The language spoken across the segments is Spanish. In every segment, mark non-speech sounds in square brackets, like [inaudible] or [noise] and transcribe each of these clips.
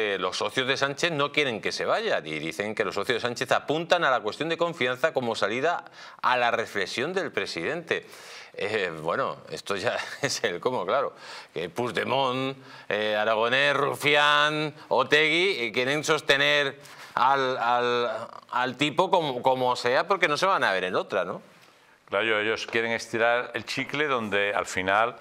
Los socios de Sánchez no quieren que se vaya y dicen que los socios de Sánchez apuntan a la cuestión de confianza como salida a la reflexión del presidente. Eh, bueno, esto ya [laughs] es el cómo, claro. Que Puigdemont, eh, Aragonés, Rufián, Otegui eh, quieren sostener al, tipo como, como, sea porque no se van a ver en otra, ¿no? Claro, ellos quieren estirar el chicle donde al final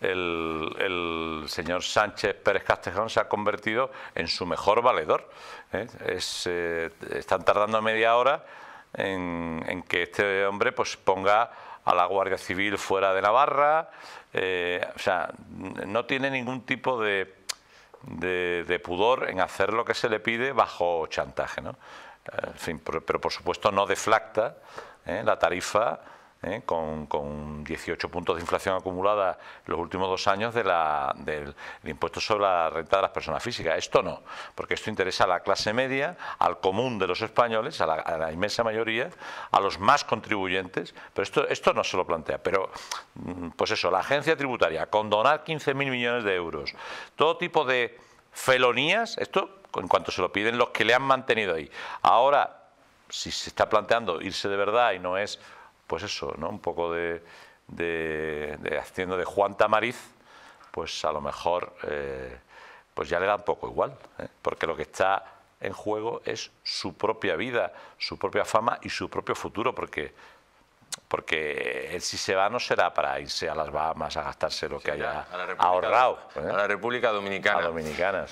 el, señor Sánchez Pérez Castejón se ha convertido en su mejor valedor. ¿eh? Eh, están tardando media hora en, que este hombre pues, ponga a la Guardia Civil fuera de Navarra. barra eh, o sea, no tiene ningún tipo de, pudor en hacer lo que se le pide bajo chantaje. ¿no? pero, pero por supuesto no deflacta la tarifa ¿eh? con, 18 puntos de inflación acumulada los últimos dos años de la, del, impuesto sobre la renta de las personas físicas. Esto no, porque esto interesa a la clase media, al común de los españoles, a la, inmensa mayoría, a los más contribuyentes, pero esto, esto no se lo plantea. Pero, mm, pues eso, la agencia tributaria, condonar 15.000 millones de euros, todo tipo de felonías, esto en cuanto se lo piden los que le han mantenido ahí. Ahora, si se está planteando irse de verdad y no es pues eso, ¿no? un poco de, haciendo de Juan Tamariz, pues a lo mejor eh, pues ya le da un poco igual, ¿eh? porque lo que está en juego es su propia vida, su propia fama y su propio futuro, porque porque él si se va no será para irse a las Bahamas a gastarse lo que haya ahorrado. A ¿eh? la República Dominicana. A Dominicana,